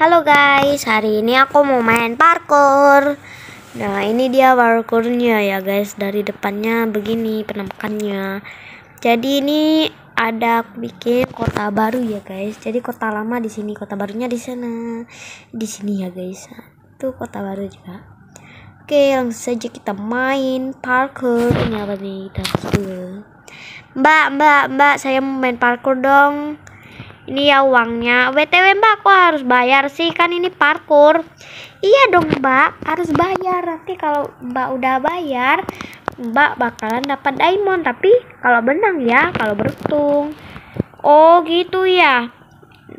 Halo guys, hari ini aku mau main parkour. Nah, ini dia parkournya ya guys, dari depannya begini penampakannya. Jadi ini ada aku bikin kota baru ya guys. Jadi kota lama di sini, kota barunya di sana. Di sini ya guys. Itu kota baru juga. Oke, langsung saja kita main parkour. Ini apa nih? Gitu. Mbak, mbak, mbak, saya mau main parkour dong ini ya uangnya. WTW Mbak, aku harus bayar sih kan ini parkur. Iya dong Mbak, harus bayar. Nanti kalau Mbak udah bayar, Mbak bakalan dapat diamond. Tapi kalau benang ya, kalau beruntung. Oh gitu ya.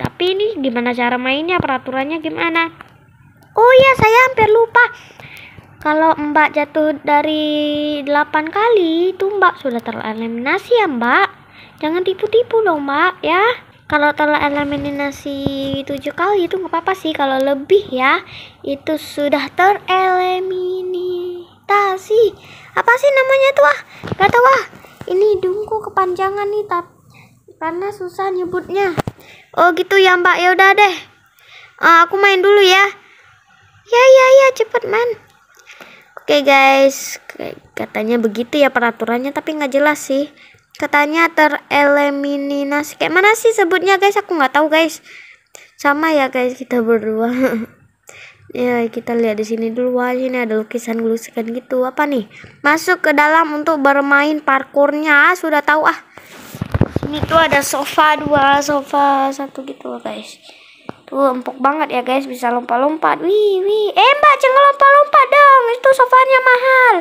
Tapi ini gimana cara mainnya? Peraturannya gimana? Oh iya, saya hampir lupa. Kalau Mbak jatuh dari 8 kali, itu Mbak sudah tereliminasi ya Mbak. Jangan tipu-tipu dong Mbak ya kalau tereliminasi 7 kali itu nggak apa-apa sih kalau lebih ya itu sudah tereliminasi apa sih namanya tuh ah gak tahu ah ini hidungku kepanjangan nih tapi karena susah nyebutnya oh gitu ya mbak ya udah deh uh, aku main dulu ya ya ya ya cepet man oke okay, guys katanya begitu ya peraturannya tapi nggak jelas sih katanya tereliminasi kayak mana sih sebutnya guys aku nggak tahu guys sama ya guys kita berdua ya kita lihat di sini dulu wah ini ada lukisan lukisan gitu apa nih masuk ke dalam untuk bermain parkurnya ah, sudah tahu ah ini tuh ada sofa dua sofa satu gitu guys tuh empuk banget ya guys bisa lompat-lompat wih wih eh mbak jangan lompat-lompat dong itu sofanya mahal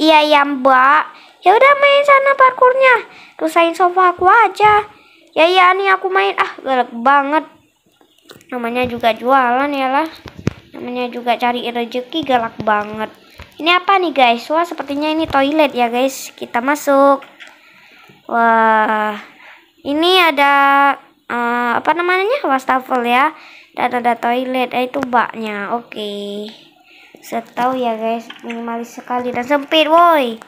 iya ya mbak Ya udah main sana parkurnya. Rusain sofa aku aja. Ya ya nih aku main. Ah, galak banget. Namanya juga jualan ya lah. Namanya juga cari rezeki galak banget. Ini apa nih guys? Wah, sepertinya ini toilet ya guys. Kita masuk. Wah. Ini ada uh, apa namanya? wastafel ya. Dan ada toilet. Eh, itu baknya. Oke. Okay. Setau ya guys, minimalis sekali dan sempit woi.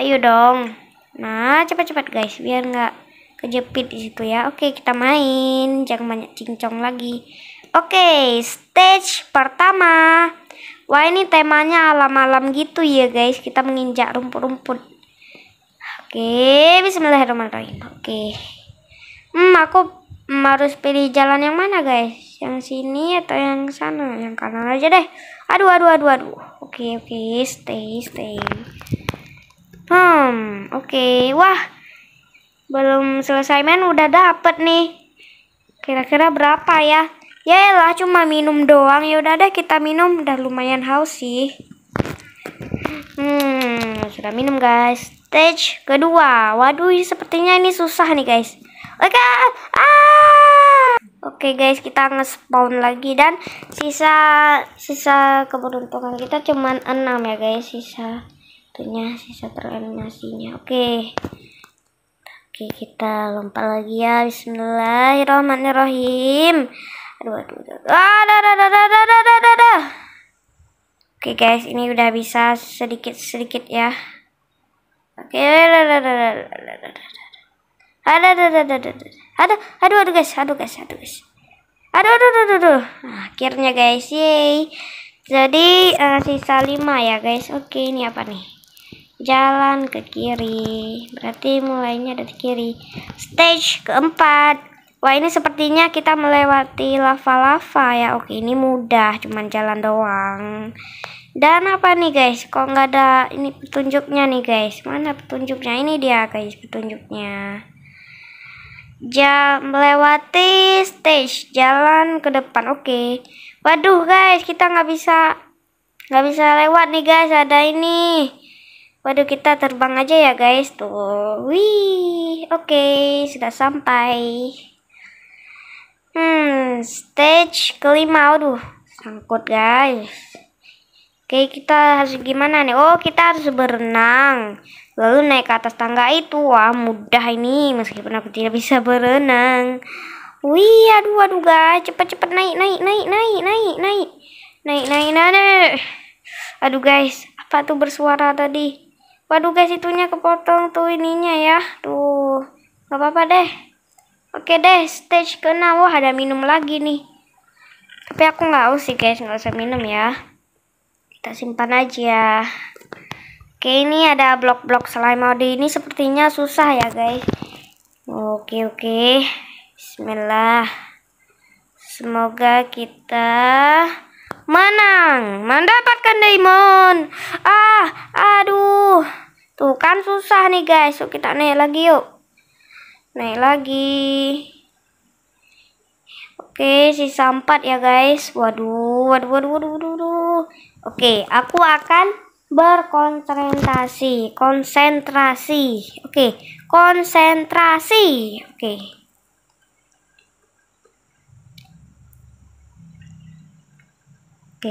Ayo dong. Nah, cepat-cepat guys, biar nggak kejepit di situ ya. Oke, kita main. Jangan banyak cincong lagi. Oke, stage pertama. Wah, ini temanya alam-alam gitu ya guys. Kita menginjak rumput-rumput. Oke, bismillahirrahmanirrahim. Oke. Hmm, aku hmm, harus pilih jalan yang mana guys yang sini atau yang sana yang kanan aja deh aduh aduh aduh aduh oke oke stay stay Hmm, oke. Okay. Wah, belum selesai main udah dapet nih. Kira-kira berapa ya? Yaelah, cuma minum doang. Ya udah deh kita minum, udah lumayan haus sih. Hmm, sudah minum guys. Stage kedua. Waduh, sepertinya ini susah nih guys. Oke, ah. Oke guys, kita nge-spawn lagi dan sisa sisa keberuntungan kita cuman 6 ya guys, sisa tentunya sisa animasinya oke okay. oke okay, kita lompat lagi ya Bismillahirrahmanirrahim aduh aduh aduh aduh aduh aduh aduh aduh aduh aduh oke okay, guys ini udah bisa sedikit sedikit ya oke ada ada ada ada ada aduh aduh guys aduh guys aduh guys aduh aduh aduh aduh akhirnya guys yay jadi uh, sisa 5 ya guys oke ini apa nih jalan ke kiri berarti mulainya dari kiri stage keempat wah ini sepertinya kita melewati lava-lava ya oke ini mudah cuman jalan doang dan apa nih guys kok nggak ada ini petunjuknya nih guys mana petunjuknya ini dia guys petunjuknya jam melewati stage jalan ke depan oke waduh guys kita nggak bisa nggak bisa lewat nih guys ada ini Waduh kita terbang aja ya guys tuh. Wih, oke okay, sudah sampai. Hmm, stage kelima, aduh sangkut guys. Oke okay, kita harus gimana nih? Oh kita harus berenang. Lalu naik ke atas tangga itu, wah mudah ini meskipun aku tidak bisa berenang. Wih, aduh aduh guys, cepat-cepat naik naik naik naik naik naik naik naik naik naik. Aduh guys, apa tuh bersuara tadi? waduh guys itunya kepotong tuh ininya ya tuh gak apa-apa deh oke deh stage ke wah ada minum lagi nih tapi aku gak haus sih guys Gak usah minum ya kita simpan aja oke ini ada blok-blok slime mode ini sepertinya susah ya guys oke oke bismillah semoga kita menang mendapatkan diamond ah aduh tuh kan susah nih guys yuk kita naik lagi yuk naik lagi oke sisa 4 ya guys waduh waduh waduh waduh, waduh, waduh. oke aku akan berkonsentrasi konsentrasi oke konsentrasi oke Oke.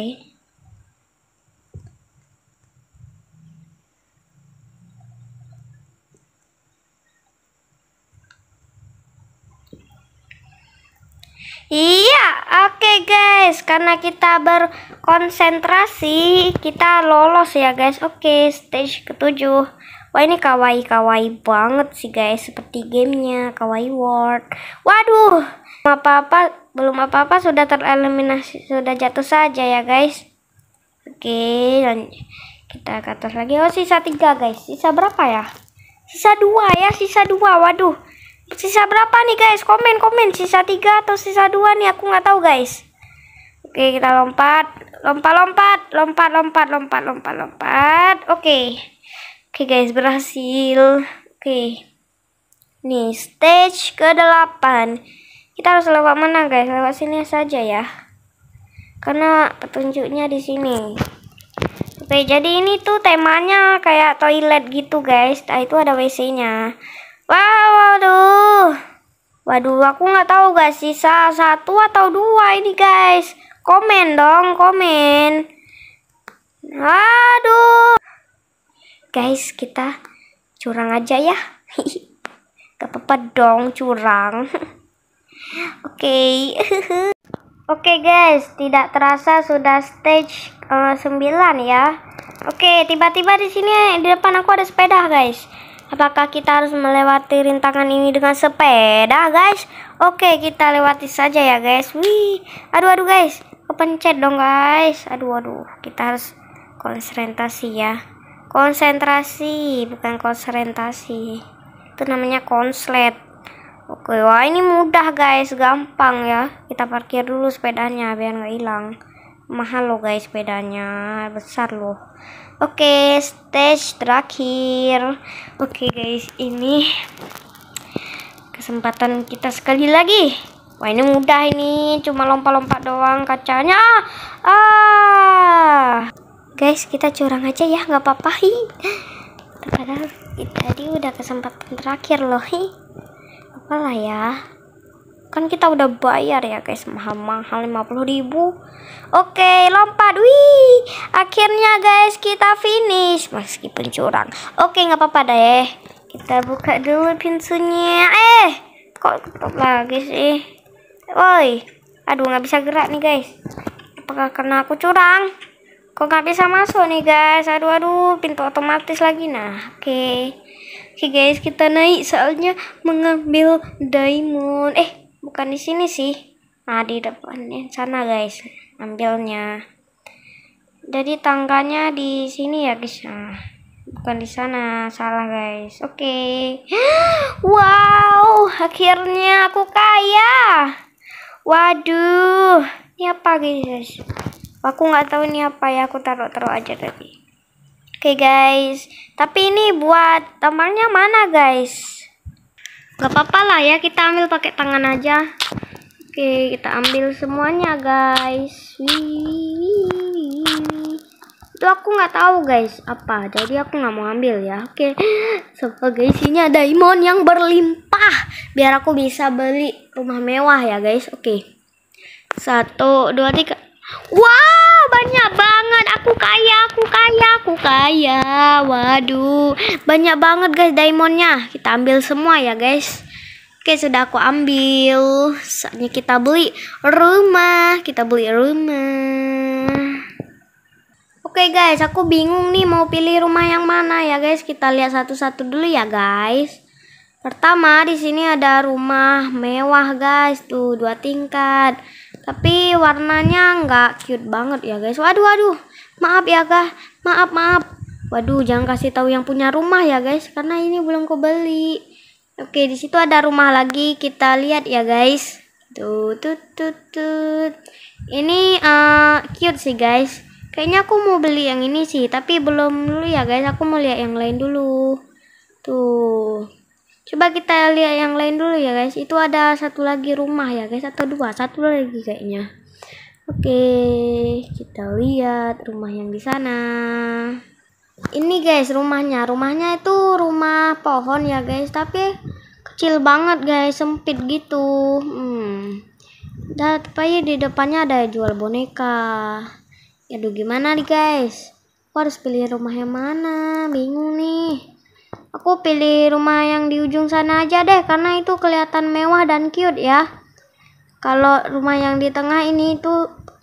Iya, oke okay guys, karena kita berkonsentrasi, kita lolos ya guys. Oke, okay, stage ketujuh. Wah ini kawaii kawaii banget sih guys, seperti gamenya kawaii world. Waduh, apa apa belum apa-apa sudah tereliminasi sudah jatuh saja ya guys oke dan kita ke atas lagi oh sisa tiga guys sisa berapa ya sisa dua ya sisa dua waduh sisa berapa nih guys komen komen sisa tiga atau sisa dua nih aku nggak tahu guys oke kita lompat lompat lompat lompat lompat lompat lompat lompat oke oke guys berhasil oke nih stage ke delapan kita harus lewat mana guys? Lewat sini saja ya. Karena petunjuknya di sini. Oke, jadi ini tuh temanya kayak toilet gitu guys. Nah, itu ada WC-nya. Wow, waduh. Waduh, aku nggak tahu guys sisa satu atau dua ini guys. Komen dong, komen. waduh Guys, kita curang aja ya. Gak apa-apa dong curang. Oke. Oke guys, tidak terasa sudah stage uh, eh, 9 ya. Oke, okay, tiba-tiba di sini eh, di depan aku ada sepeda guys. Apakah kita harus melewati rintangan ini dengan sepeda guys? Oke, okay, kita lewati saja ya guys. Wih, aduh aduh guys, kepencet dong guys. Aduh aduh, kita harus konsentrasi ya. Konsentrasi bukan konsentrasi. Itu namanya konslet. Oke, wah ini mudah guys, gampang ya. Kita parkir dulu sepedanya biar nggak hilang. Mahal loh guys sepedanya, besar loh. Oke, stage terakhir. Oke guys, ini kesempatan kita sekali lagi. Wah ini mudah ini, cuma lompat-lompat doang kacanya. Ah, guys kita curang aja ya, nggak apa-apa. Padahal tadi udah kesempatan terakhir loh. Hi apa lah ya kan kita udah bayar ya guys mahal-mahal 50 ribu oke lompat wih akhirnya guys kita finish meskipun curang oke nggak apa-apa deh kita buka dulu pintunya eh kok tutup lagi sih woi aduh nggak bisa gerak nih guys apakah karena aku curang kok nggak bisa masuk nih guys aduh aduh pintu otomatis lagi nah oke okay. oke okay, guys kita naik soalnya mengambil diamond eh bukan di sini sih nah di depannya sana guys ambilnya jadi tangganya di sini ya guys nah, bukan di sana salah guys oke okay. wow akhirnya aku kaya waduh ini apa guys aku nggak tahu ini apa ya aku taruh-taruh aja tadi oke okay, guys tapi ini buat tamarnya mana guys nggak apa-apa lah ya kita ambil pakai tangan aja oke okay, kita ambil semuanya guys Wih. itu aku nggak tahu guys apa jadi aku nggak mau ambil ya oke okay. sebagai so, ada diamond yang berlimpah biar aku bisa beli rumah mewah ya guys oke okay. satu dua tiga Wow, banyak banget. Aku kaya, aku kaya, aku kaya. Waduh, banyak banget guys diamondnya. Kita ambil semua ya guys. Oke, sudah aku ambil. Saatnya kita beli rumah. Kita beli rumah. Oke guys, aku bingung nih mau pilih rumah yang mana ya guys. Kita lihat satu-satu dulu ya guys. Pertama, di sini ada rumah mewah guys. Tuh, dua tingkat. Tapi warnanya nggak cute banget ya guys. Waduh, waduh. Maaf ya guys. Maaf, maaf. Waduh, jangan kasih tahu yang punya rumah ya guys, karena ini belum beli Oke, di situ ada rumah lagi. Kita lihat ya guys. tuh tuh tuh tut. Ini uh, cute sih guys. Kayaknya aku mau beli yang ini sih, tapi belum dulu ya guys. Aku mau lihat yang lain dulu. Tuh coba kita lihat yang lain dulu ya guys itu ada satu lagi rumah ya guys atau dua satu lagi kayaknya oke kita lihat rumah yang di sana ini guys rumahnya rumahnya itu rumah pohon ya guys tapi kecil banget guys sempit gitu hmm. dan tapi di depannya ada jual boneka aduh gimana nih guys aku harus pilih rumah yang mana bingung nih Aku pilih rumah yang di ujung sana aja deh karena itu kelihatan mewah dan cute ya. Kalau rumah yang di tengah ini itu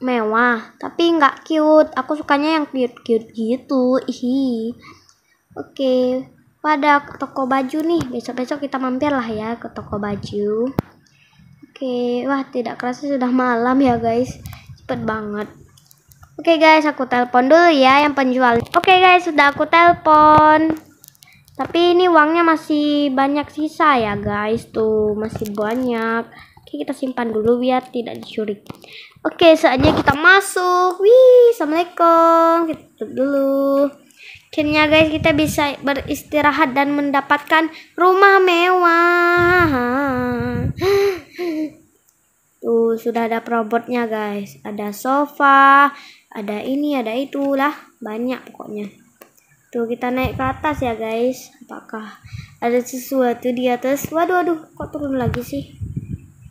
mewah, tapi nggak cute. Aku sukanya yang cute-cute gitu. Oke. Okay. Pada toko baju nih, besok-besok kita mampirlah ya ke toko baju. Oke, okay. wah tidak kerasa sudah malam ya guys. Cepet banget. Oke okay guys, aku telpon dulu ya yang penjual. Oke okay guys, sudah aku telpon tapi ini uangnya masih banyak sisa ya guys tuh masih banyak oke kita simpan dulu biar tidak dicuri oke saatnya kita masuk wih assalamualaikum kita tutup dulu akhirnya guys kita bisa beristirahat dan mendapatkan rumah mewah tuh sudah ada robotnya guys ada sofa ada ini ada itulah banyak pokoknya Tuh kita naik ke atas ya guys. Apakah ada sesuatu di atas? Waduh waduh kok turun lagi sih?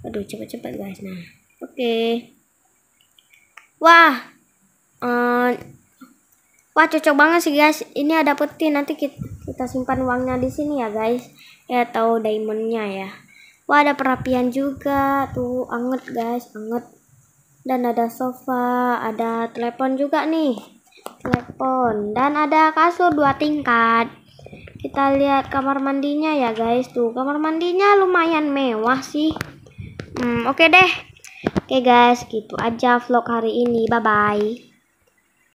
Waduh cepat-cepat guys. Nah oke. Okay. Wah. Um, wah cocok banget sih guys. Ini ada peti nanti kita, kita simpan uangnya di sini ya guys. Ya atau diamondnya ya. Wah ada perapian juga tuh anget guys anget dan ada sofa ada telepon juga nih telepon dan ada kasur dua tingkat kita lihat kamar mandinya ya guys tuh kamar mandinya lumayan mewah sih hmm, oke okay deh oke okay guys gitu aja vlog hari ini bye bye